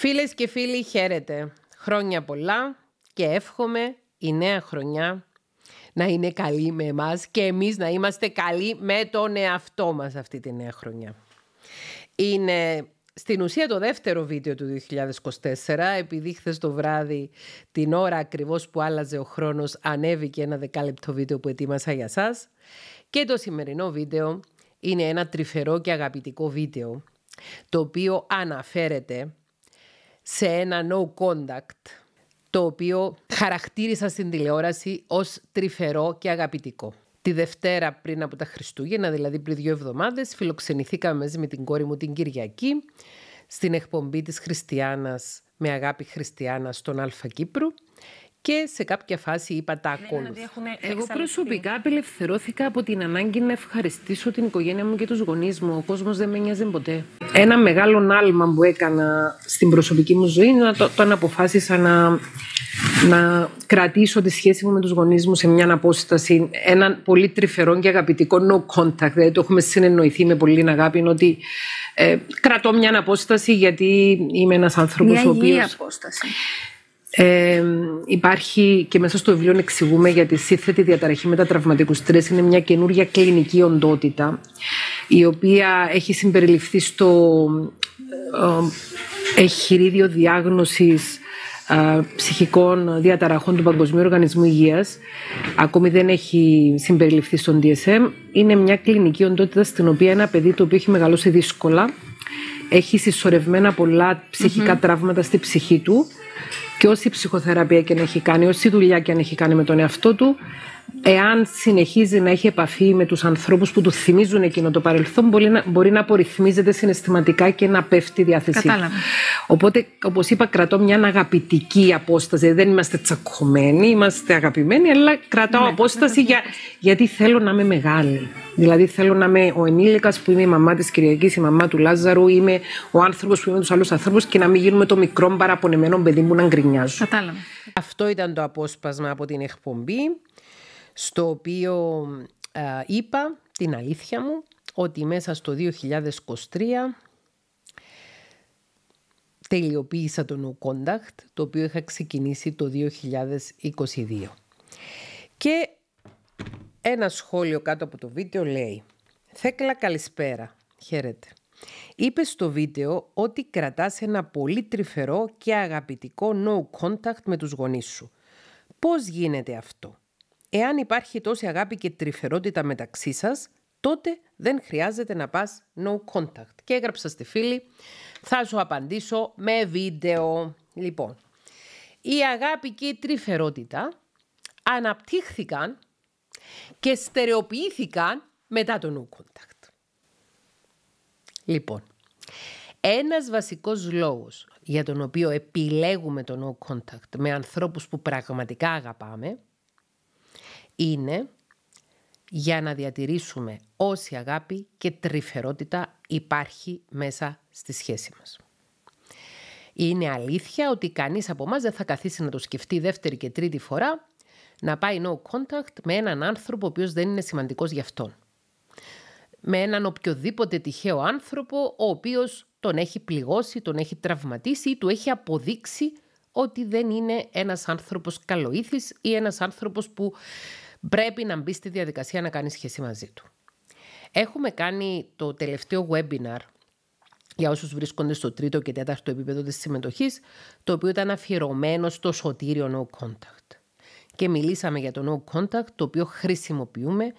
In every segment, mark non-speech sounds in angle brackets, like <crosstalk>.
Φίλες και φίλοι, χαίρετε. Χρόνια πολλά και εύχομαι η νέα χρονιά να είναι καλή με εμάς και εμείς να είμαστε καλοί με τον εαυτό μας αυτή τη νέα χρονιά. Είναι στην ουσία το δεύτερο βίντεο του 2024, επειδή χθες το βράδυ την ώρα ακριβώς που άλλαζε ο χρόνος ανέβηκε ένα δεκάλεπτο βίντεο που ετοίμασα για σας και το σημερινό βίντεο είναι ένα τρυφερό και αγαπητικό βίντεο το οποίο αναφέρεται σε ένα no contact το οποίο χαρακτήρισα στην τηλεόραση ως τρυφερό και αγαπητικό. Τη Δευτέρα πριν από τα Χριστούγεννα, δηλαδή πριν δύο εβδομάδες, φιλοξενηθήκαμε μαζί με την κόρη μου την Κυριακή στην εκπομπή της Χριστιανάς με αγάπη Χριστιανά στον Αλφα Κύπρου και σε κάποια φάση είπα τα ακόλουθα. Εγώ προσωπικά απελευθερώθηκα από την ανάγκη να ευχαριστήσω την οικογένεια μου και τους γονείς μου. Ο κόσμος δεν με νοιάζει ποτέ. Ένα μεγάλο άλμα που έκανα στην προσωπική μου ζωή είναι όταν αποφάσισα να, να κρατήσω τη σχέση μου με τους γονείς μου σε μια απόσταση. Έναν πολύ τρυφερό και αγαπητικό no contact. Δηλαδή το έχουμε συνεννοηθεί με πολύ αγάπη ότι ε, κρατώ μια απόσταση γιατί είμαι ένας άνθρωπος μια ο οποίος... Απόσταση υπάρχει και μέσα στο βιβλίο εξηγούμε για τη σύνθετη διαταραχή μετατραυματικού στρες είναι μια καινούργια κλινική οντότητα η οποία έχει συμπεριληφθεί στο ε, εχειρίδιο διάγνωσης ψυχικών διαταραχών του Παγκοσμίου Οργανισμού Υγείας ακόμη δεν έχει συμπεριληφθεί στον DSM είναι μια κλινική οντότητα στην οποία ένα παιδί το οποίο έχει μεγαλώσει δύσκολα έχει συσσωρευμένα πολλά τραύματα στη ψυχή του και όση ψυχοθεραπεία και αν έχει κάνει, όση δουλειά και αν έχει κάνει με τον εαυτό του, εάν συνεχίζει να έχει επαφή με τους ανθρώπους που του θυμίζουν εκείνο το παρελθόν, μπορεί να, μπορεί να απορριθμίζεται συναισθηματικά και να πέφτει η διάθεσή Κατάλαβα. Οπότε, όπως είπα, κρατώ μια αγαπητική απόσταση. Δεν είμαστε τσακωμένοι, είμαστε αγαπημένοι, αλλά κρατάω ναι, απόσταση για, γιατί θέλω να είμαι μεγάλη. Δηλαδή θέλω να είμαι ο ενήλικας που είναι η μαμά της Κυριακής, η μαμά του Λάζαρου, είμαι ο άνθρωπος που είμαι τους άλλους ανθρώπους και να μην γίνουμε το μικρό παραπονεμένο παιδί μου να γκρινιάζω. Κατάλαβα. Αυτό ήταν το απόσπασμα από την εκπομπή στο οποίο είπα την αλήθεια μου ότι μέσα στο 2023 τελειοποίησα το No Contact, το οποίο είχα ξεκινήσει το 2022. Και ένα σχόλιο κάτω από το βίντεο λέει «Θέκλα καλησπέρα, χαίρετε». Είπε στο βίντεο ότι κρατάς ένα πολύ τρυφερό και αγαπητικό no contact με τους γονείς σου. Πώς γίνεται αυτό. Εάν υπάρχει τόση αγάπη και τρυφερότητα μεταξύ σας, τότε δεν χρειάζεται να πας no contact. Και έγραψα στη φίλη, θα σου απαντήσω με βίντεο. Λοιπόν, η αγάπη και η τρυφερότητα αναπτύχθηκαν και στερεοποιήθηκαν μετά το no contact. Λοιπόν, ένας βασικός λόγος για τον οποίο επιλέγουμε το no contact με ανθρώπους που πραγματικά αγαπάμε είναι για να διατηρήσουμε όση αγάπη και τρυφερότητα υπάρχει μέσα στη σχέση μας. Είναι αλήθεια ότι κανείς από εμάς δεν θα καθίσει να το σκεφτεί δεύτερη και τρίτη φορά να πάει no contact με έναν άνθρωπο ο οποίος δεν είναι σημαντικός για αυτόν. Με έναν οποιοδήποτε τυχαίο άνθρωπο ο οποίος τον έχει πληγώσει, τον έχει τραυματίσει ή του έχει αποδείξει ότι δεν είναι ένας άνθρωπος καλοήθης ή ένας άνθρωπος που πρέπει να μπει στη διαδικασία να κάνεις σχέση μαζί του. Έχουμε κάνει το τελευταίο webinar για όσους βρίσκονται στο τρίτο και τέταρτο επίπεδο της συμμετοχής, το οποίο ήταν αφιερωμένο στο σωτήριο no contact. Και μιλήσαμε για το no contact, το οποίο χρησιμοποιούμε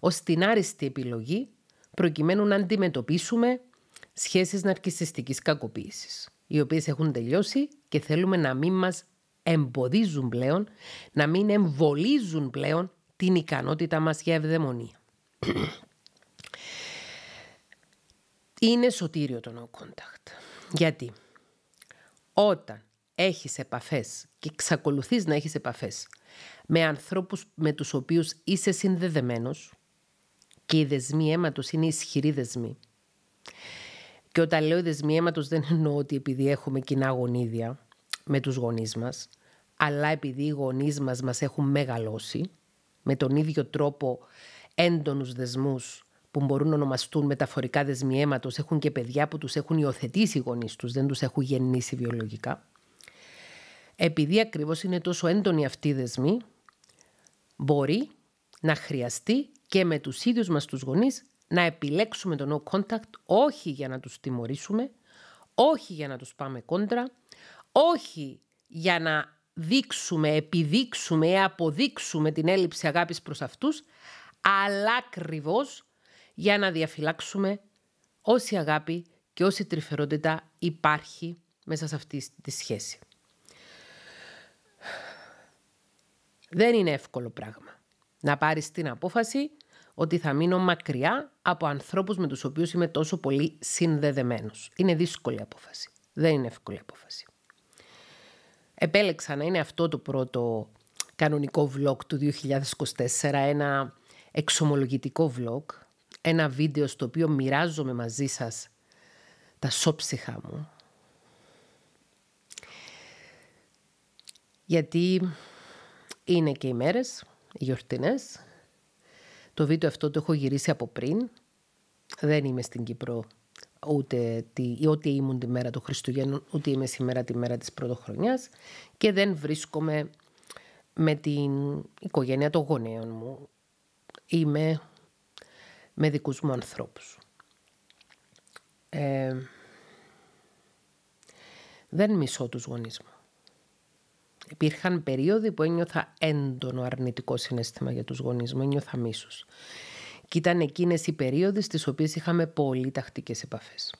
ως την άριστη επιλογή, προκειμένου να αντιμετωπίσουμε σχέσεις ναρκισιστικής κακοποίησης, οι οποίες έχουν τελειώσει και θέλουμε να μην μας εμποδίζουν πλέον, να μην εμβολίζουν πλέον την ικανότητα μας για ευδαιμονία. Είναι σωτήριο το no contact. Γιατί όταν έχεις επαφές και ξακολουθείς να έχεις επαφές με ανθρώπους με τους οποίους είσαι συνδεδεμένος και οι δεσμοί αίματος είναι ισχυροί δεσμοί και όταν λέω δεσμοί αίματος δεν εννοώ ότι επειδή έχουμε κοινά γονίδια με τους γονείς μας αλλά επειδή οι γονείς μας μας έχουν μεγαλώσει με τον ίδιο τρόπο έντονους δεσμούς που μπορούν να ονομαστούν μεταφορικά δεσμιέματος, έχουν και παιδιά που τους έχουν υιοθετήσει οι γονείς τους, δεν τους έχουν γεννήσει βιολογικά. Επειδή ακριβώς είναι τόσο έντονοι αυτοί οι δεσμοί, μπορεί να χρειαστεί και με τους ίδιους μας τους γονείς να επιλέξουμε τον no contact όχι για να τους τιμωρήσουμε, όχι για να τους πάμε κόντρα, όχι για να δείξουμε, επιδείξουμε ή αποδείξουμε την έλλειψη αγάπης προς αυτούς, αλλά ακριβώς για να διαφυλάξουμε όση αγάπη και όση τρυφερότητα υπάρχει μέσα σε αυτή τη σχέση. Δεν είναι εύκολο πράγμα να πάρεις την απόφαση ότι θα μείνω μακριά από ανθρώπους με τους οποίους είμαι τόσο πολύ συνδεδεμένος. Είναι δύσκολη απόφαση. Δεν είναι εύκολη απόφαση. Επέλεξα να είναι αυτό το πρώτο κανονικό vlog του 2024, ένα εξομολογητικό vlog, ένα βίντεο στο οποίο μοιράζομαι μαζί σας τα σώψυχα μου. Γιατί είναι και οι μέρες, οι γιορτινές. Το βίντεο αυτό το έχω γυρίσει από πριν. Δεν είμαι στην Κύπρο ούτε, τι, ό,τι ήμουν τη μέρα του Χριστουγέννου, ούτε είμαι σήμερα τη μέρα της πρωτοχρονιάς και δεν βρίσκομαι με την οικογένεια των γονέων μου. Είμαι με δικούς μου ανθρώπους. Ε, δεν μισώ τους γονείς μου. Υπήρχαν περίοδοι που ένιωθα έντονο αρνητικό συνέστημα για τους γονείς μου, ένιωθα μίσους και ήταν εκείνες οι περίοδοι στις οποίες είχαμε πολύ τακτικές επαφές.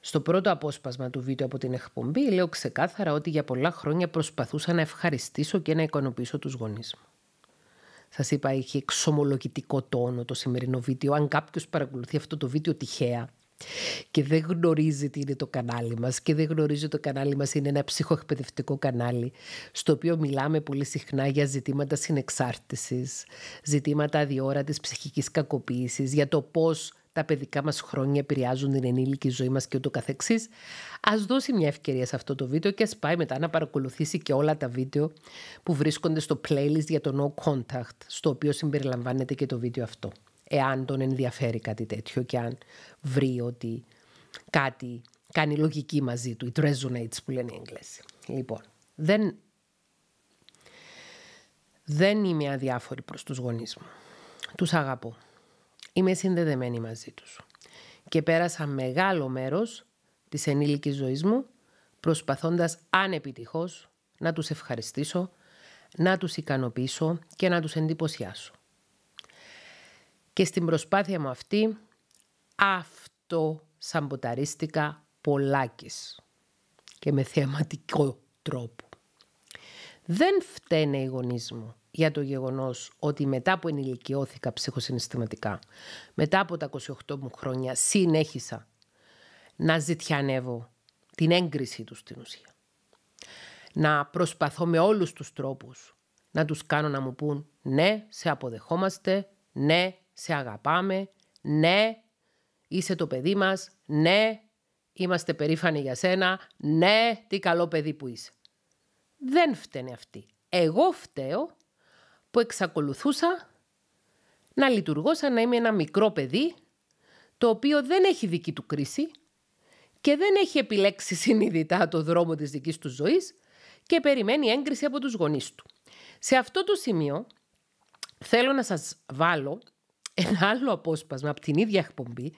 Στο πρώτο απόσπασμα του βίντεο από την εκπομπή λέω ξεκάθαρα ότι για πολλά χρόνια προσπαθούσα να ευχαριστήσω και να ικανοποιήσω τους γονείς μου. Σας είπα, είχε εξομολογητικό τόνο το σημερινό βίντεο. Αν κάποιος παρακολουθεί αυτό το βίντεο τυχαία, και δεν γνωρίζει τι είναι το κανάλι μας και δεν γνωρίζει ότι το κανάλι μας είναι ένα ψυχοεκπαιδευτικό κανάλι στο οποίο μιλάμε πολύ συχνά για ζητήματα συνεξάρτησης, ζητήματα αδιόρατης ψυχικής κακοποίησης, για το πώς τα παιδικά μας χρόνια επηρεάζουν την ενήλικη ζωή μας και ούτω καθεξής. Ας δώσει μια ευκαιρία σε αυτό το βίντεο και ας πάει μετά να παρακολουθήσει και όλα τα βίντεο που βρίσκονται στο playlist για το No Contact, στο οποίο συμπεριλαμβάνεται και το βίντεο αυτό εάν τον ενδιαφέρει κάτι τέτοιο και αν βρει ότι κάτι κάνει λογική μαζί του, it resonates που λένε οι Εγγλές. Λοιπόν, δεν, δεν είμαι αδιάφορη προς τους γονείς μου. Τους αγαπώ. Είμαι συνδεδεμένη μαζί τους. Και πέρασα μεγάλο μέρος της ενήλικης ζωής μου προσπαθώντας ανεπιτυχώς να τους ευχαριστήσω, να τους ικανοποιήσω και να τους εντυπωσιάσω. Και στην προσπάθεια μου αυτή, αυτό σαμποταρίστηκα πολλάκις και με θεαματικό τρόπο. Δεν φταίνε οι γονείς μου για το γεγονός ότι μετά που ενηλικιώθηκα ψυχοσυναισθηματικά, μετά από τα 28 μου χρόνια, συνέχισα να ζητιανεύω την έγκριση τους στην ουσία. Να προσπαθώ με όλους τους τρόπους να τους κάνω να μου πούν «Ναι, σε αποδεχόμαστε, ναι, σε αγαπάμε, ναι, είσαι το παιδί μας, ναι, είμαστε περήφανοι για σένα, ναι, τι καλό παιδί που είσαι. Δεν φταίνε αυτή. Εγώ φταίω που εξακολουθούσα να λειτουργώ σαν να είμαι ένα μικρό παιδί το οποίο δεν έχει δική του κρίση και δεν έχει επιλέξει συνειδητά το δρόμο της δικής του ζωής και περιμένει έγκριση από τους γονείς του. Σε αυτό το σημείο θέλω να σας βάλω ένα άλλο απόσπασμα από την ίδια εκπομπή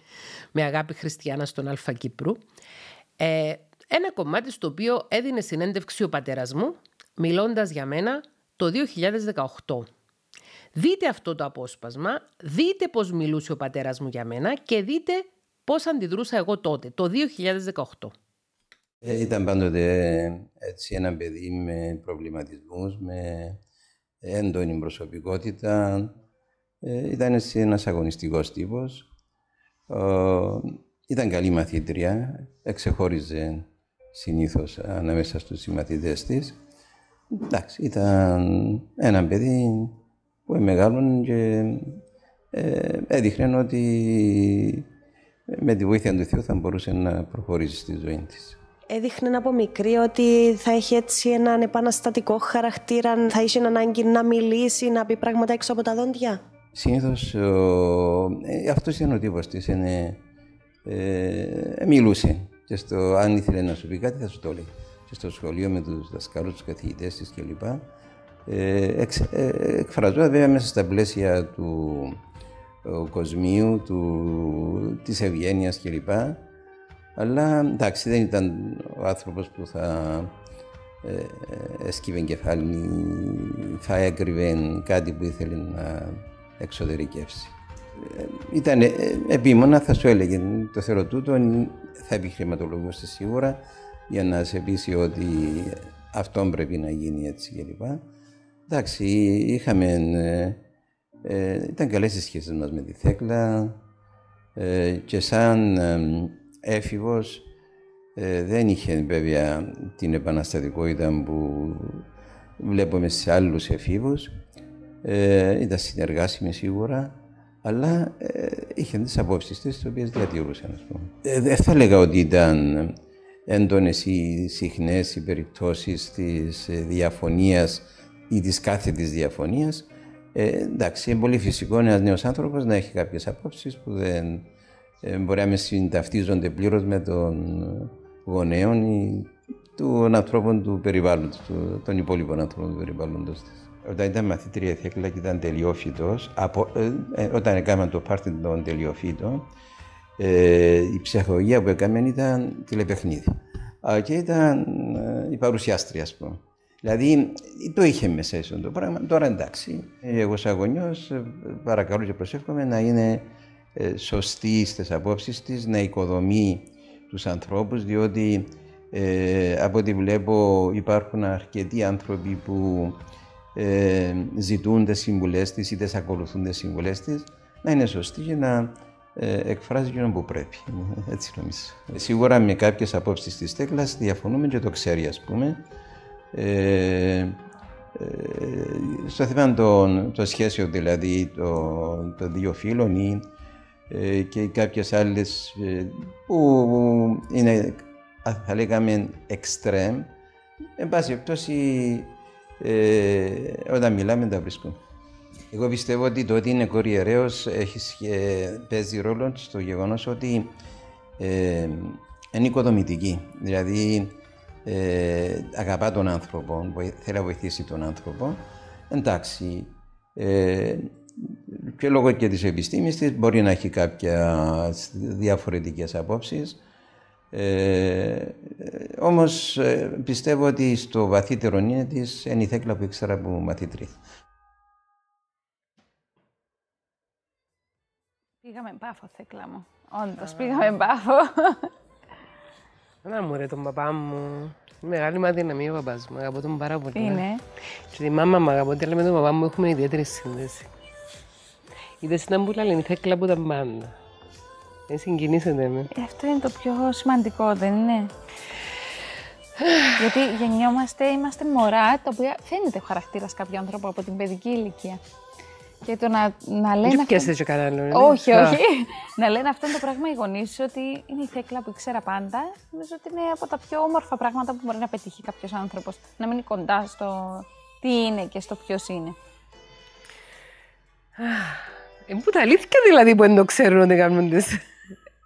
με Αγάπη Χριστιανά στον Αλφα Κύπρου. Ε, ένα κομμάτι στο οποίο έδινε συνέντευξη ο πατέρας μου μιλώντας για μένα το 2018. Δείτε αυτό το απόσπασμα, δείτε πώς μιλούσε ο πατέρας μου για μένα και δείτε πώς αντιδρούσα εγώ τότε, το 2018. Ε, ήταν πάντοτε ε, έτσι ένα παιδί με προβληματισμούς, με έντονη προσωπικότητα, ε, ήταν ένας αγωνιστικός τύπος. Ε, ήταν καλή μαθήτρια, εξεχώριζε συνήθως ανάμεσα στους συμμαθητές της. Εντάξει, ήταν ένα παιδί που μεγάλωνε και ε, έδειχνε ότι με τη βοήθεια του Θεού θα μπορούσε να προχωρήσει στη ζωή της. Έδειχνε από μικρή ότι θα έχει έτσι έναν επαναστατικό χαρακτήρα, θα είχε ανάγκη να μιλήσει, να πει πράγματα έξω από τα δόντια. Συνήθως ε, αυτός ήταν ο τύπος της. ε, μιλούσε και στο, αν ήθελε να σου πει κάτι θα σου το λέει. Και στο σχολείο με τους δασκάλους τους καθηγητές της κλπ. Ε, ε, εκφραζόταν βέβαια μέσα στα πλαίσια του κοσμίου, του, της ευγένειας κλπ. Αλλά εντάξει δεν ήταν ο άνθρωπος που θα ε, ε έσκυβε κεφάλι, θα έκρυβε κάτι που ήθελε να εξωτερικεύσει. Ε, ήταν ε, επίμονα, θα σου έλεγε, το θεωρώ τούτο, θα επιχρηματολογούσε σίγουρα για να σε πείσει ότι αυτό πρέπει να γίνει έτσι κλπ. Εντάξει, είχαμε, ε, ε ήταν καλές οι σχέσεις μας με τη Θέκλα ε, και σαν έφηβος δεν είχε βέβαια την επαναστατικότητα που βλέπουμε σε άλλους εφήβους ε, ήταν συνεργάσιμη σίγουρα, αλλά ε, είχε τις απόψεις της, τις οποίες διατηρούσαν. ας πούμε. Ε, δεν θα έλεγα ότι ήταν έντονες ε, ή συχνές οι περιπτώσεις της διαφωνίας ή της κάθετης διαφωνίας. Ε, εντάξει, είναι πολύ φυσικό ένας νέος άνθρωπος να έχει κάποιες απόψεις που δεν ε, μπορεί να με συνταυτίζονται πλήρως με των γονέων ή των ανθρώπων του περιβάλλοντος, των υπόλοιπων ανθρώπων του περιβάλλοντος της όταν ήταν μαθήτρια Θέκλα και ήταν τελειόφυτος, ε, ε, όταν έκανα το πάρτι των τελειόφυτων, ε, η ψυχολογία που έκαναν ήταν τηλεπαιχνίδι. Και ήταν ε, η παρουσιάστρια, ας πούμε. Δηλαδή, το είχε μέσα το πράγμα. Τώρα εντάξει, εγώ σαν γονιός παρακαλώ και προσεύχομαι να είναι σωστή στις απόψεις της, να οικοδομεί τους ανθρώπους, διότι από ό,τι βλέπω υπάρχουν αρκετοί άνθρωποι που ε, ζητούν τις συμβουλές της ή δεν ακολουθούν τις συμβουλές της να είναι σωστή και να ε, εκφράζει όνομα που πρέπει. Έτσι νομίζω. Ε, σίγουρα με κάποιες απόψεις της Τέκλας, διαφωνούμε και το ξέρει ας πούμε. Ε, ε, στο θέμα των, το σχέσιο δηλαδή των το, δύο φίλων ή και κάποιες άλλες που είναι θα λέγαμε extreme εν πάση περιπτώσει ε, όταν μιλάμε τα βρίσκουμε. Εγώ πιστεύω ότι το ότι είναι ε, παίζει ρόλο στο γεγονός ότι ε, είναι οικοδομητική. Δηλαδή ε, αγαπά τον άνθρωπο, θέλει να βοηθήσει τον άνθρωπο. Εντάξει, ε, και λόγω και της επιστήμης της μπορεί να έχει κάποια διαφορετικές απόψεις ε, όμως ε, πιστεύω ότι στο βαθύτερο είναι της είναι η θέκλα που ήξερα που μαθήτρη. Πήγαμε μπάφο, θέκλα μου. Όντως, Α, πήγαμε μπάφο. Να μου ρε τον παπά μου. Μεγάλη μα δύναμη ο παπάς μου. Αγαπώ τον πάρα πολύ. Είναι. Και τη μάμα μου αγαπώ, αλλά με τον παπά μου έχουμε ιδιαίτερη σύνδεση. Η δεσίνα μου λένε η θέκλα που τα πάντα. Δεν συγκινήσετε με. Ε, αυτό είναι το πιο σημαντικό, δεν είναι. <sighs> Γιατί γεννιόμαστε, είμαστε μωρά, τα οποία φαίνεται ο χαρακτήρας κάποιου ανθρώπου από την παιδική ηλικία. Και το να, να λένε. Δεν πιάσετε κανέναν. Όχι, όχι. <laughs> να λένε αυτό το πράγμα οι γονείς ότι είναι η θέκλα που ξέρα πάντα. Νομίζω ότι είναι από τα πιο όμορφα πράγματα που μπορεί να πετύχει κάποιος άνθρωπος. Να μείνει κοντά στο τι είναι και στο ποιος είναι. Ε, που τα αλήθεια δηλαδή που δεν το ξέρουν ότι κάνουν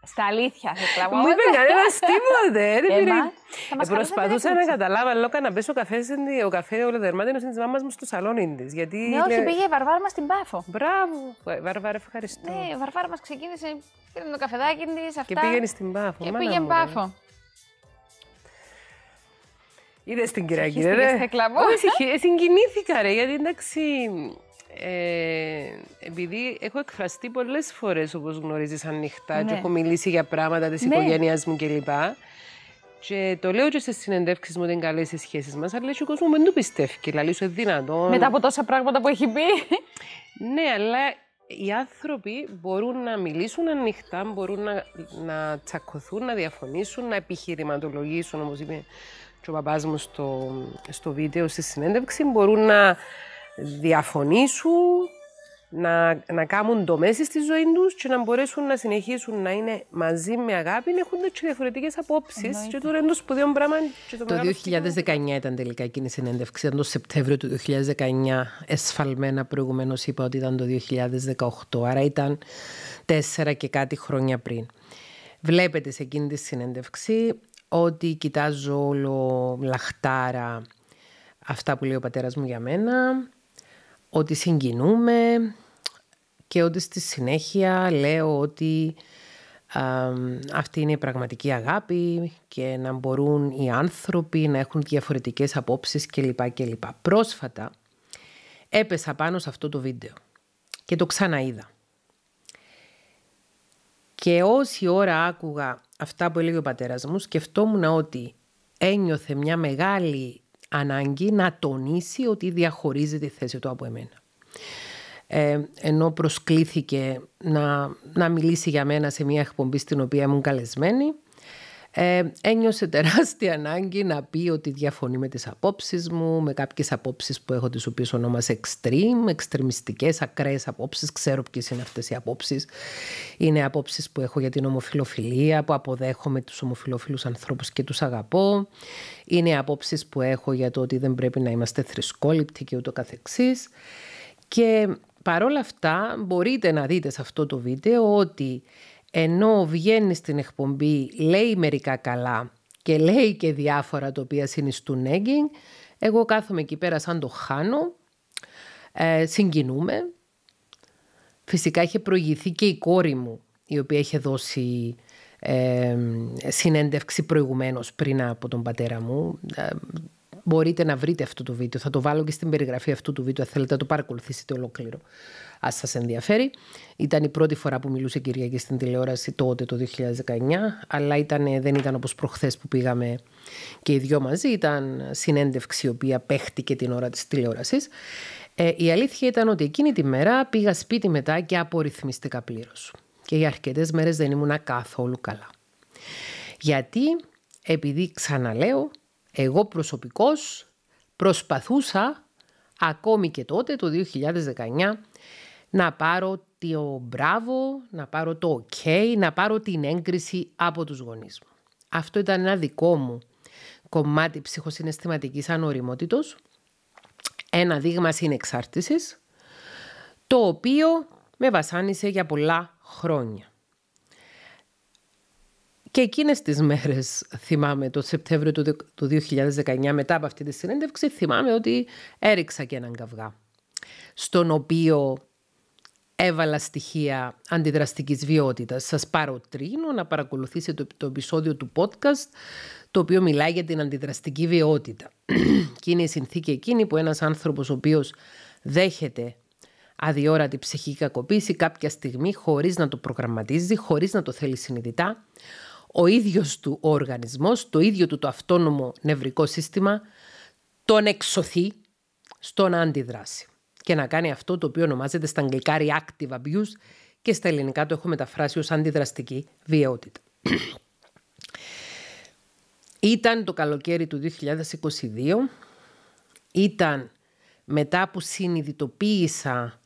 στα αλήθεια, σε τραβάω. Μου είπε κανένα <laughs> τίποτε. Δεν ε, Προσπαθούσα να καταλάβω, αλλά έκανα μπει ο καφές, ο καφέ ο δερμάτινο της μάμας μου στο σαλόνι της. Ναι, όχι, πήγε η Βαρβάρα μα στην Πάφο. Μπράβο. Ε, Βαρβάρα, ευχαριστώ. Ναι, η Βαρβάρα μα ξεκίνησε, πήρε το καφεδάκι της. Αυτά... Και πήγαινε στην Πάφο. Και πήγαινε Πάφο. Είδες την κυριακή ρε. Συγκινήθηκα, ρε, γιατί εντάξει. Ε, επειδή έχω εκφραστεί πολλές φορές, όπως γνωρίζεις, ανοιχτά ναι. και έχω μιλήσει για πράγματα της ναι. οικογένειάς μου κλπ. Και το λέω και σε συνεντεύξεις μου ότι είναι καλές οι σχέσεις μας, αλλά ο κόσμος δεν το πιστεύει. Δηλαδή, είσαι δυνατόν. Μετά από τόσα πράγματα που έχει πει. ναι, αλλά οι άνθρωποι μπορούν να μιλήσουν ανοιχτά, μπορούν να, να τσακωθούν, να διαφωνήσουν, να επιχειρηματολογήσουν, όπως είπε και ο παπάς μου στο, στο βίντεο στη συνέντευξη, μπορούν να διαφωνή να, να κάνουν μέση στη ζωή τους και να μπορέσουν να συνεχίσουν να είναι μαζί με αγάπη, έχουν και διαφορετικές απόψεις. Και τώρα είναι το σπουδαίο πράγμα. το, 2019 ήταν τελικά εκείνη η συνέντευξη. Ήταν το Σεπτέμβριο του 2019. Εσφαλμένα προηγουμένως είπα ότι ήταν το 2018. Άρα ήταν τέσσερα και κάτι χρόνια πριν. Βλέπετε σε εκείνη τη συνέντευξη ότι κοιτάζω όλο λαχτάρα αυτά που λέει ο πατέρας μου για μένα, ότι συγκινούμε και ότι στη συνέχεια λέω ότι αυτή είναι η πραγματική αγάπη και να μπορούν οι άνθρωποι να έχουν διαφορετικές απόψεις κλπ. κλπ. Πρόσφατα έπεσα πάνω σε αυτό το βίντεο και το ξαναείδα. Και όση ώρα άκουγα αυτά που έλεγε ο πατέρας μου, σκεφτόμουν ότι ένιωθε μια μεγάλη ανάγκη να τονίσει ότι διαχωρίζει τη θέση του από εμένα. Ε, ενώ προσκλήθηκε να, να μιλήσει για μένα σε μια εκπομπή στην οποία ήμουν καλεσμένη ε, ένιωσε τεράστια ανάγκη να πει ότι διαφωνεί με τις απόψεις μου, με κάποιες απόψεις που έχω τις οποίες ονόμασε extreme, εξτρεμιστικές, ακραίες απόψεις. Ξέρω ποιες είναι αυτές οι απόψεις. Είναι απόψεις που έχω για την ομοφιλοφιλία, που αποδέχομαι τους ομοφιλοφίλους ανθρώπους και τους αγαπώ. Είναι απόψεις που έχω για το ότι δεν πρέπει να είμαστε θρησκόληπτοι και ούτω καθεξής. Και παρόλα αυτά μπορείτε να δείτε σε αυτό το βίντεο ότι ενώ βγαίνει στην εκπομπή, λέει μερικά καλά και λέει και διάφορα τα οποία συνιστούν εγώ κάθομαι εκεί πέρα σαν το χάνω, ε, συγκινούμε. Φυσικά είχε προηγηθεί και η κόρη μου, η οποία είχε δώσει ε, συνέντευξη προηγουμένως πριν από τον πατέρα μου. Ε, μπορείτε να βρείτε αυτό το βίντεο, θα το βάλω και στην περιγραφή αυτού του βίντεο, θέλετε να το παρακολουθήσετε ολόκληρο αν σας ενδιαφέρει. Ήταν η πρώτη φορά που μιλούσε η Κυριακή στην τηλεόραση τότε το 2019, αλλά ήταν, ε, δεν ήταν όπως προχθές που πήγαμε και οι δυο μαζί. Ήταν συνέντευξη η οποία παίχτηκε την ώρα της τηλεόρασης. Ε, η αλήθεια ήταν ότι εκείνη τη μέρα πήγα σπίτι μετά και απορριθμίστηκα πλήρως. Και για αρκετές μέρες δεν ήμουνα καθόλου καλά. Γιατί, επειδή ξαναλέω, εγώ προσωπικώς προσπαθούσα ακόμη και τότε το 2019 να πάρω το μπράβο, να πάρω το ok, να πάρω την έγκριση από τους γονείς μου. Αυτό ήταν ένα δικό μου κομμάτι ψυχοσυναισθηματικής ανοριμότητος, ένα δείγμα συνεξάρτησης, το οποίο με βασάνισε για πολλά χρόνια. Και εκείνες τις μέρες, θυμάμαι, το Σεπτέμβριο του 2019, μετά από αυτή τη συνέντευξη, θυμάμαι ότι έριξα και έναν καυγά, στον οποίο έβαλα στοιχεία αντιδραστικής βιότητας. Σας παροτρύνω να παρακολουθήσετε το, επεισόδιο του podcast το οποίο μιλάει για την αντιδραστική βιότητα. <clears throat> και είναι η συνθήκη εκείνη που ένας άνθρωπος ο οποίος δέχεται αδιόρατη ψυχική κακοποίηση κάποια στιγμή χωρίς να το προγραμματίζει, χωρίς να το θέλει συνειδητά, ο ίδιος του ο οργανισμός, το ίδιο του το αυτόνομο νευρικό σύστημα, τον εξωθεί στο να και να κάνει αυτό το οποίο ονομάζεται στα αγγλικά reactive abuse και στα ελληνικά το έχω μεταφράσει ως αντιδραστική βιαιότητα. Ήταν το καλοκαίρι του 2022, ήταν μετά που συνειδητοποίησα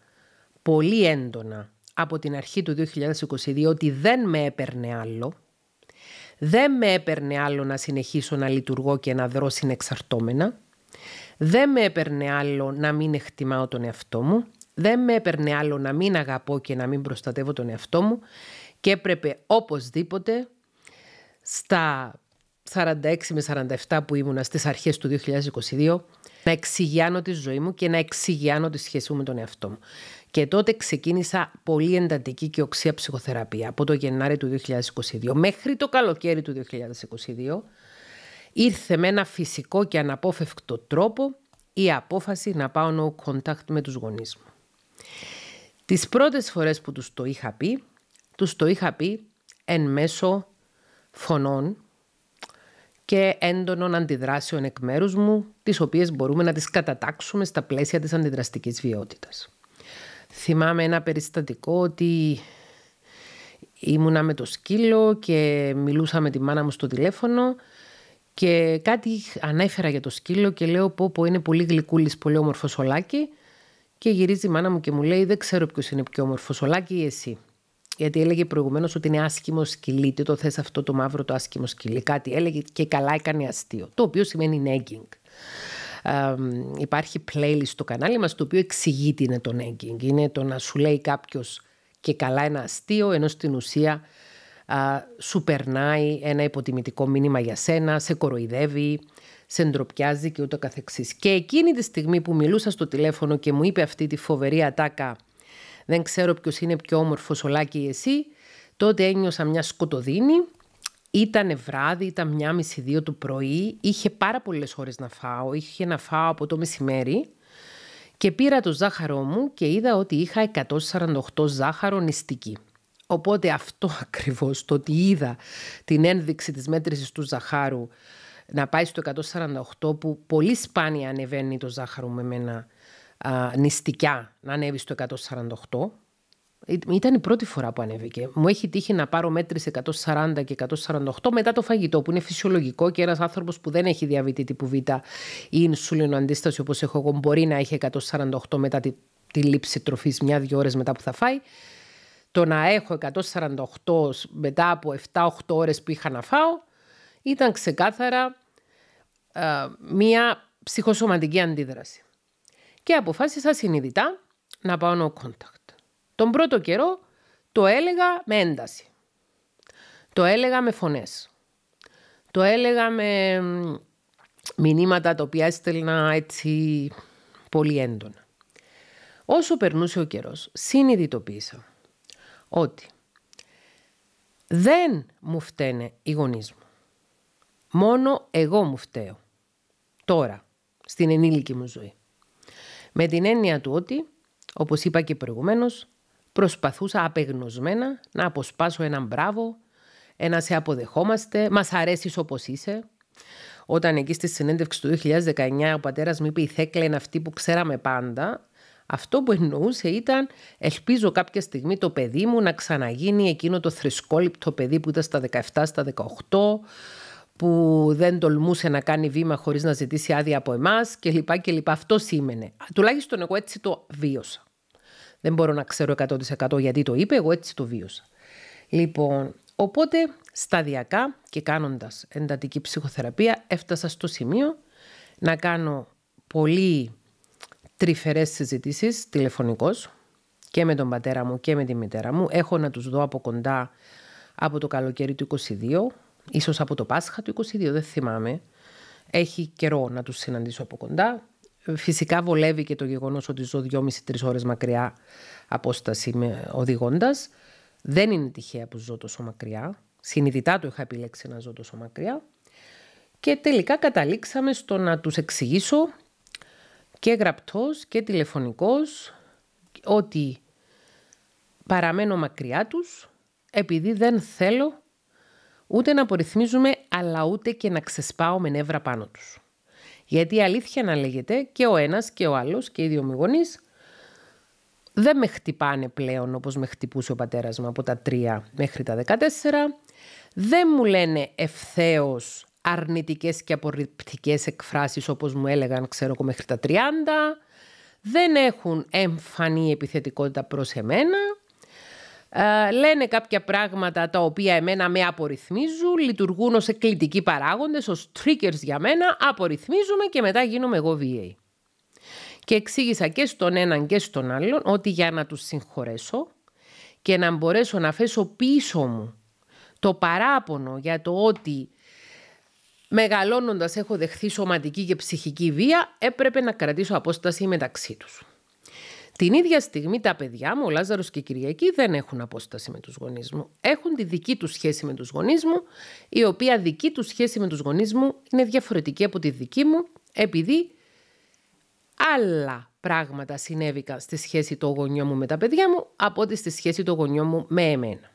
πολύ έντονα από την αρχή του 2022 ότι δεν με έπαιρνε άλλο, δεν με έπαιρνε άλλο να συνεχίσω να λειτουργώ και να δρώ συνεξαρτώμενα, δεν με έπαιρνε άλλο να μην εκτιμάω τον εαυτό μου. Δεν με έπαιρνε άλλο να μην αγαπώ και να μην προστατεύω τον εαυτό μου. Και έπρεπε οπωσδήποτε στα 46 με 47 που ήμουνα στις αρχές του 2022 να εξηγιάνω τη ζωή μου και να εξηγιάνω τη σχέση μου με τον εαυτό μου. Και τότε ξεκίνησα πολύ εντατική και οξία ψυχοθεραπεία από το Γενάρη του 2022 μέχρι το καλοκαίρι του 2022 Ήρθε με ένα φυσικό και αναπόφευκτο τρόπο η απόφαση να πάω no contact με τους γονείς μου. Τις πρώτες φορές που τους το είχα πει, τους το είχα πει εν μέσω φωνών και έντονων αντιδράσεων εκ μέρους μου, τις οποίες μπορούμε να τις κατατάξουμε στα πλαίσια της αντιδραστικής βιότητας. Θυμάμαι ένα περιστατικό ότι ήμουνα με το σκύλο και μιλούσα με τη μάνα μου στο τηλέφωνο και κάτι ανέφερα για το σκύλο και λέω πω πω είναι πολύ γλυκούλης, πολύ όμορφο σολάκι. Και γυρίζει η μάνα μου και μου λέει δεν ξέρω ποιος είναι πιο όμορφο σολάκι ή εσύ. Γιατί έλεγε προηγουμένως ότι είναι άσχημο σκυλί, τι το θες αυτό το μαύρο το άσχημο σκυλί. Κάτι έλεγε και καλά έκανε αστείο. Το οποίο σημαίνει nagging. Ε, υπάρχει playlist στο κανάλι μας το οποίο εξηγεί τι είναι το nagging. Είναι το να σου λέει κάποιος και καλά ένα αστείο, ενώ στην ουσία σου περνάει ένα υποτιμητικό μήνυμα για σένα, σε κοροϊδεύει, σε ντροπιάζει και ούτω καθεξής. Και εκείνη τη στιγμή που μιλούσα στο τηλέφωνο και μου είπε αυτή τη φοβερή ατάκα «Δεν ξέρω ποιος είναι πιο όμορφος όμορφος, ή εσύ», τότε ένιωσα μια σκοτωδίνη ήταν βράδυ, ήταν μια μισή δύο το πρωί, είχε πάρα πολλές ώρες να φάω, είχε να φάω από το μεσημέρι και πήρα το ζάχαρό μου και είδα ότι είχα 148 ζάχαρο νηστική. Οπότε αυτό <laughs> ακριβώς, το ότι είδα την ένδειξη της μέτρησης του ζαχάρου να πάει στο 148 που πολύ σπάνια ανεβαίνει το ζάχαρο με μένα α, νηστικιά να ανέβει στο 148. Ήταν η πρώτη φορά που ανέβηκε. Μου έχει τύχει να πάρω μέτρηση 140 και 148 μετά το φαγητό που είναι φυσιολογικό και ένας άνθρωπος που δεν έχει διαβήτη τύπου Β ή ινσούλινο αντίσταση όπως έχω εγώ μπορεί να έχει 148 μετά τη, τη λήψη τροφής μια-δυο ώρες μετά που θα φάει το να έχω 148 μετά από 7-8 ώρες που είχα να φάω ήταν ξεκάθαρα ε, μία ψυχοσωματική αντίδραση. Και αποφάσισα συνειδητά να πάω no contact. Τον πρώτο καιρό το έλεγα με ένταση. Το έλεγα με φωνές. Το έλεγα με μηνύματα τα οποία έστελνα έτσι πολύ έντονα. Όσο περνούσε ο καιρός, συνειδητοποίησα ότι δεν μου φταίνε οι γονείς μου. Μόνο εγώ μου φταίω. Τώρα, στην ενήλικη μου ζωή. Με την έννοια του ότι, όπως είπα και προηγουμένως, προσπαθούσα απεγνωσμένα να αποσπάσω έναν μπράβο, ένα σε αποδεχόμαστε, μας αρέσεις όπως είσαι. Όταν εκεί στη συνέντευξη του 2019 ο πατέρας μου είπε η Θέκλα είναι αυτή που ξέραμε πάντα, αυτό που εννοούσε ήταν ελπίζω κάποια στιγμή το παιδί μου να ξαναγίνει εκείνο το θρησκόληπτο παιδί που ήταν στα 17, στα 18 που δεν τολμούσε να κάνει βήμα χωρίς να ζητήσει άδεια από εμάς και λοιπά και λοιπά. Αυτό σήμαινε. Τουλάχιστον εγώ έτσι το βίωσα. Δεν μπορώ να ξέρω 100% γιατί το είπε, εγώ έτσι το βίωσα. Λοιπόν, οπότε σταδιακά και κάνοντας εντατική ψυχοθεραπεία έφτασα στο σημείο να κάνω πολύ τρυφερές συζητήσεις τηλεφωνικώς και με τον πατέρα μου και με τη μητέρα μου. Έχω να τους δω από κοντά από το καλοκαίρι του 22, ίσως από το Πάσχα του 22, δεν θυμάμαι. Έχει καιρό να τους συναντήσω από κοντά. Φυσικά βολεύει και το γεγονός ότι ζω 2,5-3 ώρες μακριά απόσταση με οδηγώντας. Δεν είναι τυχαία που ζω τόσο μακριά. Συνειδητά το είχα επιλέξει να ζω τόσο μακριά. Και τελικά καταλήξαμε στο να τους εξηγήσω και γραπτός και τηλεφωνικός ότι παραμένω μακριά τους επειδή δεν θέλω ούτε να απορριθμίζουμε αλλά ούτε και να ξεσπάω με νεύρα πάνω τους. Γιατί η αλήθεια να λέγεται και ο ένας και ο άλλος και οι δύο μου γονείς δεν με χτυπάνε πλέον όπως με χτυπούσε ο πατέρας μου από τα 3 μέχρι τα 14. Δεν μου λένε ευθέως αρνητικές και απορριπτικές εκφράσεις, όπως μου έλεγαν ξέρω εγώ μέχρι τα 30, δεν έχουν εμφανή επιθετικότητα προς εμένα, ε, λένε κάποια πράγματα τα οποία εμένα με απορριθμίζουν, λειτουργούν ως εκκλητικοί παράγοντες, ως triggers για μένα, απορριθμίζουμε και μετά γίνομαι εγώ VA. Και εξήγησα και στον έναν και στον άλλον ότι για να τους συγχωρέσω και να μπορέσω να φέσω πίσω μου το παράπονο για το ότι Μεγαλώνοντας, έχω δεχθεί σωματική και ψυχική βία, έπρεπε να κρατήσω απόσταση μεταξύ τους. Την ίδια στιγμή τα παιδιά μου, ο Λάζαρος και η Κυριακή, δεν έχουν απόσταση με τους γονείς μου. Έχουν τη δική τους σχέση με τους γονείς μου, η οποία δική τους σχέση με τους γονείς μου είναι διαφορετική από τη δική μου, επειδή άλλα πράγματα συνέβηκαν στη σχέση του γονιού μου με τα παιδιά μου, από ότι στη σχέση του γονιού μου με εμένα.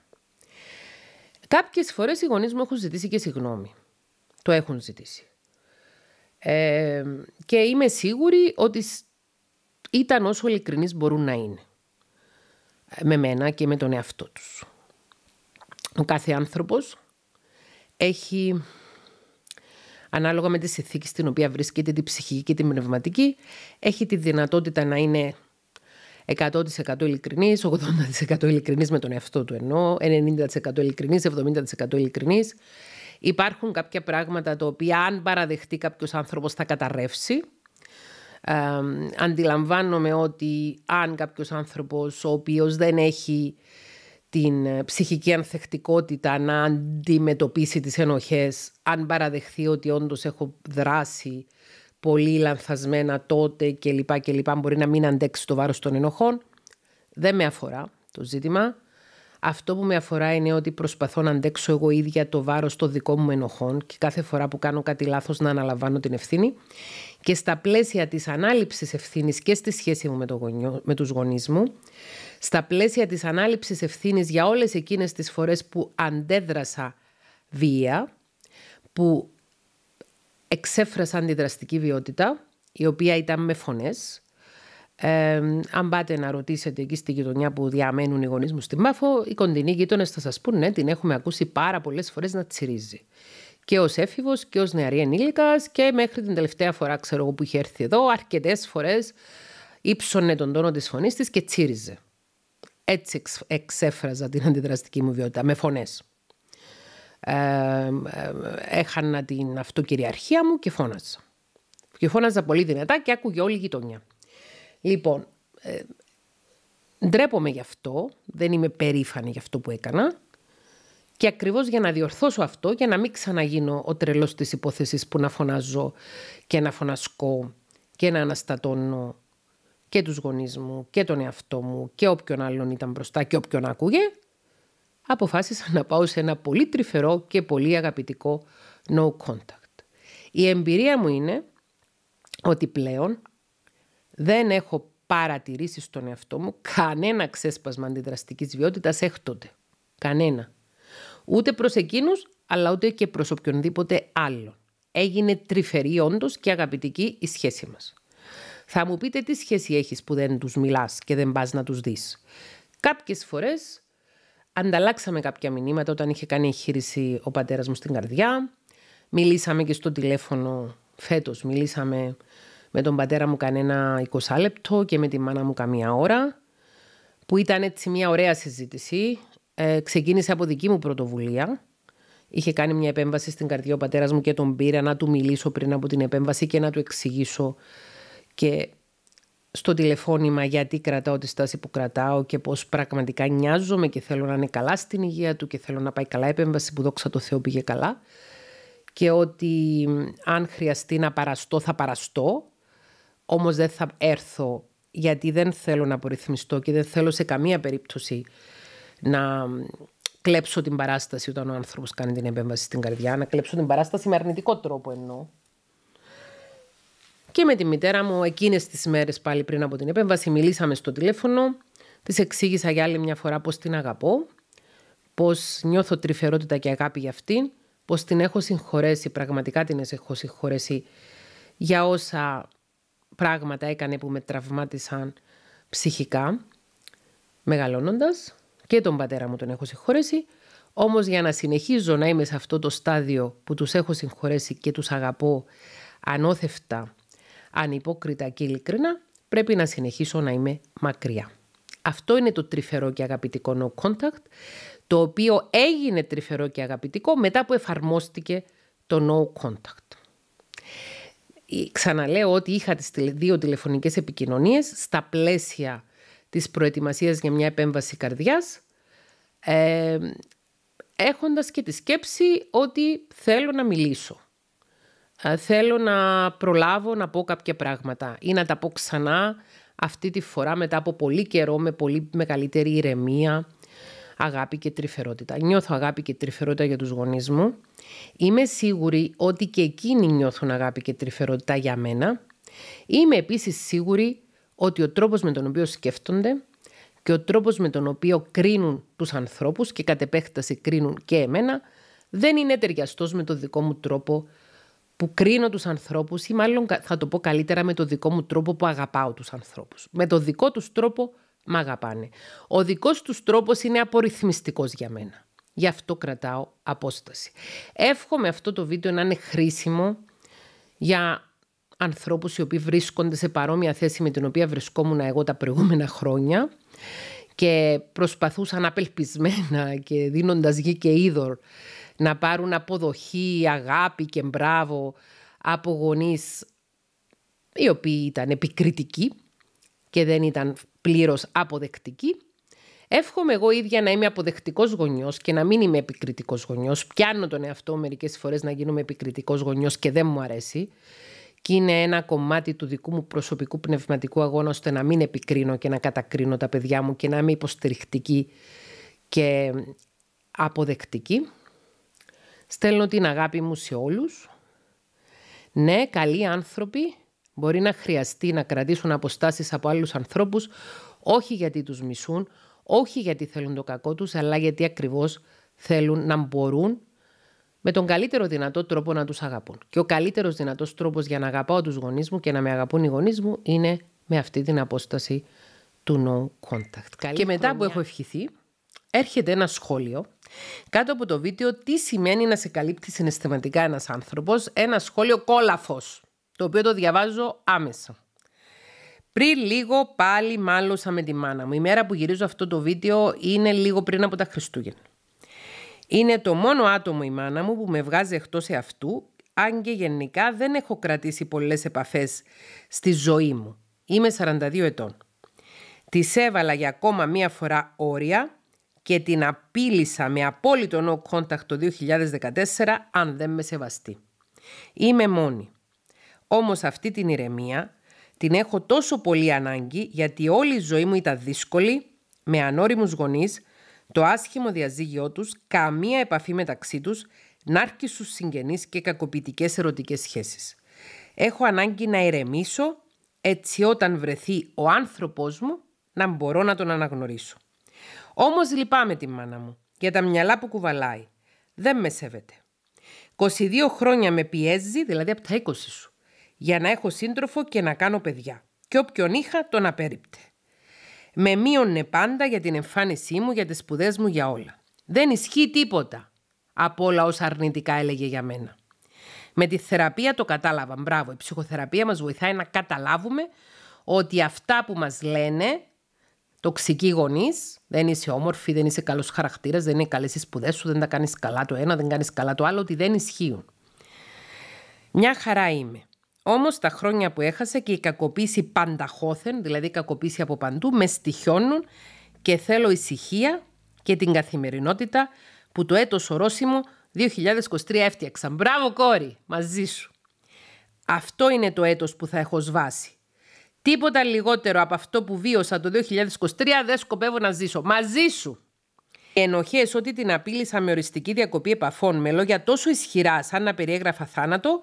Κάποιες φορές οι γονείς μου έχουν ζητήσει και συγγνώμη το έχουν ζητήσει. Ε, και είμαι σίγουρη ότι ήταν όσο ειλικρινείς μπορούν να είναι. Ε, με μένα και με τον εαυτό τους. Ο κάθε άνθρωπος έχει, ανάλογα με τη συνθήκη στην οποία βρίσκεται, την ψυχική και την πνευματική, έχει τη δυνατότητα να είναι 100% ειλικρινής, 80% ειλικρινής με τον εαυτό του ενώ, 90% ειλικρινής, 70% ειλικρινής. Υπάρχουν κάποια πράγματα τα οποία αν παραδεχτεί κάποιος άνθρωπος θα καταρρεύσει. αντιλαμβάνομαι ότι αν κάποιος άνθρωπος ο οποίος δεν έχει την ε, ψυχική ανθεκτικότητα να αντιμετωπίσει τις ενοχές αν παραδεχθεί ότι όντως έχω δράσει πολύ λανθασμένα τότε και λοιπά και λοιπά μπορεί να μην αντέξει το βάρος των ενοχών δεν με αφορά το ζήτημα αυτό που με αφορά είναι ότι προσπαθώ να αντέξω εγώ ίδια το βάρος των δικών μου ενοχών και κάθε φορά που κάνω κάτι λάθος να αναλαμβάνω την ευθύνη. Και στα πλαίσια της ανάληψης ευθύνης και στη σχέση μου με, το γονιό, με τους γονείς μου, στα πλαίσια της ανάληψης ευθύνης για όλες εκείνες τις φορές που αντέδρασα βία, που εξέφρασα αντιδραστική βιότητα, η οποία ήταν με φωνές, ε, αν πάτε να ρωτήσετε εκεί στη γειτονιά που διαμένουν οι γονείς μου στην Πάφο, οι κοντινοί γείτονες θα σας πούνε ναι, την έχουμε ακούσει πάρα πολλές φορές να τσιρίζει. Και ως έφηβος και ως νεαρή ενήλικας και μέχρι την τελευταία φορά, ξέρω εγώ, που είχε έρθει εδώ, αρκετές φορές ύψωνε τον τόνο της φωνής της και τσίριζε. Έτσι εξέφραζα την αντιδραστική μου βιότητα, με φωνές. Ε, ε, έχανα την αυτοκυριαρχία μου και φώναζα. Και φώναζα πολύ δυνατά και άκουγε όλη η γειτονιά. Λοιπόν, ε, ντρέπομαι γι' αυτό, δεν είμαι περήφανη γι' αυτό που έκανα. Και ακριβώς για να διορθώσω αυτό, για να μην ξαναγίνω ο τρελός της υπόθεσης που να φωνάζω και να φωνασκώ και να αναστατώνω και τους γονείς μου και τον εαυτό μου και όποιον άλλον ήταν μπροστά και όποιον άκουγε, αποφάσισα να πάω σε ένα πολύ τρυφερό και πολύ αγαπητικό no contact. Η εμπειρία μου είναι ότι πλέον δεν έχω παρατηρήσει στον εαυτό μου κανένα ξέσπασμα αντιδραστικής βιότητας έκτοτε. Κανένα. Ούτε προς εκείνους, αλλά ούτε και προς οποιονδήποτε άλλον. Έγινε τρυφερή όντως και αγαπητική η σχέση μας. Θα μου πείτε τι σχέση έχεις που δεν τους μιλάς και δεν πας να τους δεις. Κάποιες φορές, ανταλλάξαμε κάποια μηνύματα όταν είχε κάνει εγχείρηση ο πατέρας μου στην καρδιά. Μιλήσαμε και στο τηλέφωνο Φέτος, μιλήσαμε με τον πατέρα μου κανένα 20 λεπτό και με τη μάνα μου καμία ώρα, που ήταν έτσι μια ωραία συζήτηση. Ε, ξεκίνησε από δική μου πρωτοβουλία. Είχε κάνει μια επέμβαση στην καρδιά ο πατέρας μου και τον πήρα να του μιλήσω πριν από την επέμβαση και να του εξηγήσω και στο τηλεφώνημα γιατί κρατάω τη στάση που κρατάω και πώς πραγματικά νοιάζομαι και θέλω να είναι καλά στην υγεία του και θέλω να πάει καλά η επέμβαση που δόξα τω Θεώ πήγε καλά και ότι αν χρειαστεί να παραστώ θα παραστώ όμως δεν θα έρθω γιατί δεν θέλω να απορριθμιστώ και δεν θέλω σε καμία περίπτωση να κλέψω την παράσταση όταν ο άνθρωπος κάνει την επέμβαση στην καρδιά, να κλέψω την παράσταση με αρνητικό τρόπο εννοώ. Και με τη μητέρα μου εκείνες τις μέρες πάλι πριν από την επέμβαση μιλήσαμε στο τηλέφωνο, της εξήγησα για άλλη μια φορά πώς την αγαπώ, πώς νιώθω τρυφερότητα και αγάπη για αυτήν, πώς την έχω συγχωρέσει, πραγματικά την έχω συγχωρέσει για όσα πράγματα έκανε που με τραυμάτισαν ψυχικά μεγαλώνοντας και τον πατέρα μου τον έχω συγχωρέσει όμως για να συνεχίζω να είμαι σε αυτό το στάδιο που τους έχω συγχωρέσει και τους αγαπώ ανώθευτα, ανυπόκριτα και ειλικρινά πρέπει να συνεχίσω να είμαι μακριά. Αυτό είναι το τρυφερό και αγαπητικό no contact, το οποίο έγινε τρυφερό και αγαπητικό μετά που εφαρμόστηκε το no contact. Ξαναλέω ότι είχα τις δύο τηλεφωνικές επικοινωνίες στα πλαίσια της προετοιμασίας για μια επέμβαση καρδιάς, ε, έχοντας και τη σκέψη ότι θέλω να μιλήσω. Ε, θέλω να προλάβω να πω κάποια πράγματα ή να τα πω ξανά αυτή τη φορά μετά από πολύ καιρό με πολύ μεγαλύτερη ηρεμία αγάπη και τρυφερότητα. Νιώθω αγάπη και τρυφερότητα για τους γονείς μου. Είμαι σίγουρη ότι και εκείνοι νιώθουν αγάπη και τρυφερότητα για μένα. Είμαι επίσης σίγουρη ότι ο τρόπος με τον οποίο σκέφτονται και ο τρόπος με τον οποίο κρίνουν τους ανθρώπους και κατ' επέκταση κρίνουν και εμένα δεν είναι ταιριαστός με το δικό μου τρόπο που κρίνω τους ανθρώπους ή μάλλον θα το πω καλύτερα με το δικό μου τρόπο που αγαπάω τους ανθρώπους. Με το δικό τους τρόπο μ' αγαπάνε. Ο δικός τους τρόπος είναι απορριθμιστικός για μένα. Γι' αυτό κρατάω απόσταση. Εύχομαι αυτό το βίντεο να είναι χρήσιμο για ανθρώπους οι οποίοι βρίσκονται σε παρόμοια θέση με την οποία βρισκόμουν εγώ τα προηγούμενα χρόνια και προσπαθούσαν απελπισμένα και δίνοντας γη και είδωρ να πάρουν αποδοχή, αγάπη και μπράβο από γονείς οι οποίοι ήταν επικριτικοί και δεν ήταν πλήρως αποδεκτική. Εύχομαι εγώ ίδια να είμαι αποδεκτικός γονιός και να μην είμαι επικριτικός γονιός. Πιάνω τον εαυτό μερικές φορές να γίνομαι επικριτικός γονιός και δεν μου αρέσει. Και είναι ένα κομμάτι του δικού μου προσωπικού πνευματικού αγώνα ώστε να μην επικρίνω και να κατακρίνω τα παιδιά μου και να είμαι υποστηρικτική και αποδεκτική. Στέλνω την αγάπη μου σε όλους. Ναι, καλοί άνθρωποι, Μπορεί να χρειαστεί να κρατήσουν αποστάσεις από άλλους ανθρώπους, όχι γιατί τους μισούν, όχι γιατί θέλουν το κακό τους, αλλά γιατί ακριβώς θέλουν να μπορούν με τον καλύτερο δυνατό τρόπο να τους αγαπούν. Και ο καλύτερος δυνατός τρόπος για να αγαπάω τους γονείς μου και να με αγαπούν οι γονείς μου είναι με αυτή την απόσταση του no contact. Καλή και μετά που έχω ευχηθεί, έρχεται ένα σχόλιο κάτω από το βίντεο τι σημαίνει να σε καλύπτει συναισθηματικά ένας άνθρωπος, ένα σχόλιο κόλαφος το οποίο το διαβάζω άμεσα. Πριν λίγο πάλι μάλωσα με τη μάνα μου. Η μέρα που γυρίζω αυτό το βίντεο είναι λίγο πριν από τα Χριστούγεννα. Είναι το μόνο άτομο η μάνα μου που με βγάζει εκτός αυτού. αν και γενικά δεν έχω κρατήσει πολλές επαφές στη ζωή μου. Είμαι 42 ετών. Της έβαλα για ακόμα μία φορά όρια και την απείλησα με απόλυτο no το 2014 αν δεν με σεβαστεί. Είμαι μόνη. Όμως αυτή την ηρεμία την έχω τόσο πολύ ανάγκη γιατί όλη η ζωή μου ήταν δύσκολη, με ανώριμους γονείς, το άσχημο διαζύγιο τους, καμία επαφή μεταξύ τους, νάρκισους συγγενείς και κακοποιητικές ερωτικές σχέσεις. Έχω ανάγκη να ηρεμήσω έτσι όταν βρεθεί ο άνθρωπος μου να μπορώ να τον αναγνωρίσω. Όμως λυπάμαι τη μάνα μου για τα μυαλά που κουβαλάει. Δεν με σέβεται. 22 χρόνια με πιέζει, δηλαδή από τα 20 σου για να έχω σύντροφο και να κάνω παιδιά. Και όποιον είχα τον απέριπτε. Με μείωνε πάντα για την εμφάνισή μου, για τις σπουδές μου, για όλα. Δεν ισχύει τίποτα από όλα όσα αρνητικά έλεγε για μένα. Με τη θεραπεία το κατάλαβα. Μπράβο, η ψυχοθεραπεία μας βοηθάει να καταλάβουμε ότι αυτά που μας λένε τοξικοί γονείς, δεν είσαι όμορφη, δεν είσαι καλός χαρακτήρας, δεν είναι καλές οι σπουδές σου, δεν τα κάνεις καλά το ένα, δεν κάνεις καλά το άλλο, ότι δεν ισχύουν. Μια χαρά είμαι. Όμως, τα χρόνια που έχασε και η κακοποίηση πανταχώθεν, δηλαδή η κακοποίηση από παντού, με στοιχιώνουν και θέλω ησυχία και την καθημερινότητα που το έτος ορόσημο 2023 έφτιαξαν. Μπράβο κόρη, μαζί σου. Αυτό είναι το έτος που θα έχω σβάσει. Τίποτα λιγότερο από αυτό που βίωσα το 2023 δεν σκοπεύω να ζήσω. Μαζί σου. Οι ενοχές ότι την απείλησα με οριστική διακοπή επαφών με λόγια τόσο ισχυρά σαν να περιέγραφα θάνατο,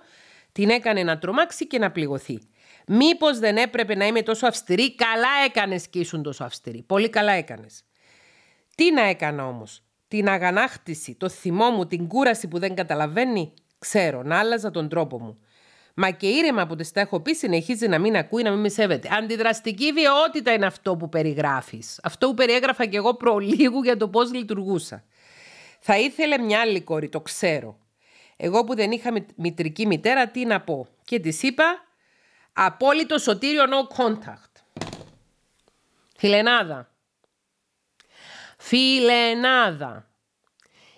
την έκανε να τρομάξει και να πληγωθεί. Μήπως δεν έπρεπε να είμαι τόσο αυστηρή, καλά έκανες και ήσουν τόσο αυστηρή. Πολύ καλά έκανες. Τι να έκανα όμως, την αγανάκτηση, το θυμό μου, την κούραση που δεν καταλαβαίνει, ξέρω, να άλλαζα τον τρόπο μου. Μα και ήρεμα που τη τα έχω πει, συνεχίζει να μην ακούει, να μην με σέβεται. Αντιδραστική βιαιότητα είναι αυτό που περιγράφεις. Αυτό που περιέγραφα και εγώ προλίγου για το πώς λειτουργούσα. Θα ήθελε μια άλλη κόρη, το ξέρω. Εγώ που δεν είχα μητρική μητέρα, τι να πω. Και της είπα, απόλυτο σωτήριο no contact. Φιλενάδα. Φιλενάδα.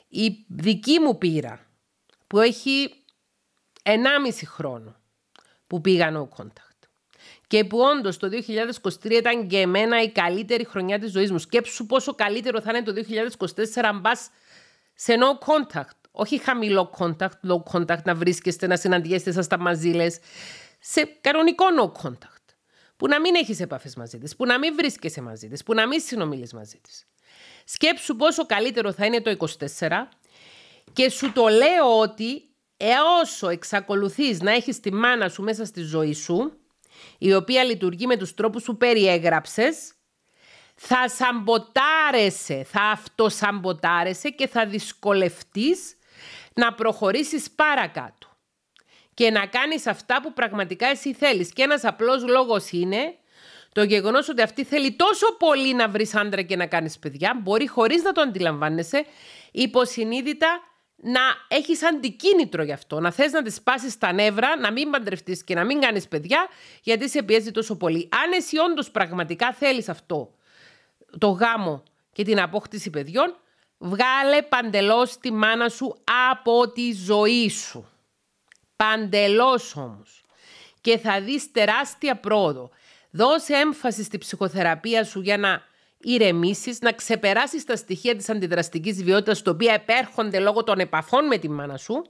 Η δική μου πείρα, που έχει 1,5 χρόνο που πήγα no contact. Και που όντως το 2023 ήταν και εμένα η καλύτερη χρονιά της ζωής μου. Σκέψου πόσο καλύτερο θα είναι το 2024 αν πας σε no contact όχι χαμηλό contact, low contact, να βρίσκεστε, να συναντιέστε σας στα σε κανονικό no contact. Που να μην έχεις επαφές μαζί της, που να μην βρίσκεσαι μαζί της, που να μην συνομιλείς μαζί της. Σκέψου πόσο καλύτερο θα είναι το 24 και σου το λέω ότι εόσο εξακολουθείς να έχεις τη μάνα σου μέσα στη ζωή σου, η οποία λειτουργεί με τους τρόπους που περιέγραψες, θα σαμποτάρεσαι, θα αυτοσαμποτάρεσαι και θα δυσκολευτείς να προχωρήσεις παρακάτω και να κάνεις αυτά που πραγματικά εσύ θέλεις. Και ένας απλός λόγος είναι το γεγονός ότι αυτή θέλει τόσο πολύ να βρεις άντρα και να κάνεις παιδιά, μπορεί χωρίς να το αντιλαμβάνεσαι, υποσυνείδητα να έχεις αντικίνητρο γι' αυτό, να θες να της σπάσεις τα νεύρα, να μην παντρευτείς και να μην κάνεις παιδιά, γιατί σε πιέζει τόσο πολύ. Αν εσύ όντως πραγματικά θέλεις αυτό, το γάμο και την απόκτηση παιδιών, Βγάλε παντελώς τη μάνα σου από τη ζωή σου. Παντελώς όμως. Και θα δεις τεράστια πρόοδο. Δώσε έμφαση στη ψυχοθεραπεία σου για να ηρεμήσεις, να ξεπεράσεις τα στοιχεία της αντιδραστικής βιότητας, τα οποία επέρχονται λόγω των επαφών με τη μάνα σου,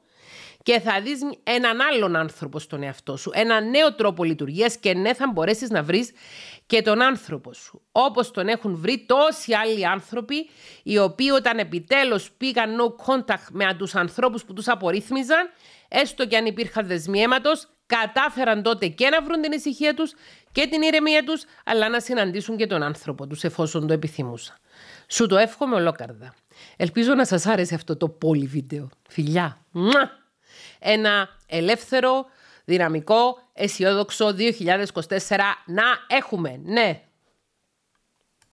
και θα δεις έναν άλλον άνθρωπο στον εαυτό σου, ένα νέο τρόπο λειτουργίας και ναι θα μπορέσεις να βρεις και τον άνθρωπο σου. Όπως τον έχουν βρει τόσοι άλλοι άνθρωποι, οι οποίοι όταν επιτέλους πήγαν no contact με τους ανθρώπους που τους απορρίθμιζαν, έστω και αν υπήρχαν δεσμοί κατάφεραν τότε και να βρουν την ησυχία τους και την ηρεμία τους, αλλά να συναντήσουν και τον άνθρωπο τους εφόσον το επιθυμούσαν. Σου το εύχομαι ολόκαρδα. Ελπίζω να σας άρεσε αυτό το πολύ βίντεο. Φιλιά! ένα ελεύθερο, δυναμικό, αισιόδοξο 2024 να έχουμε. Ναι,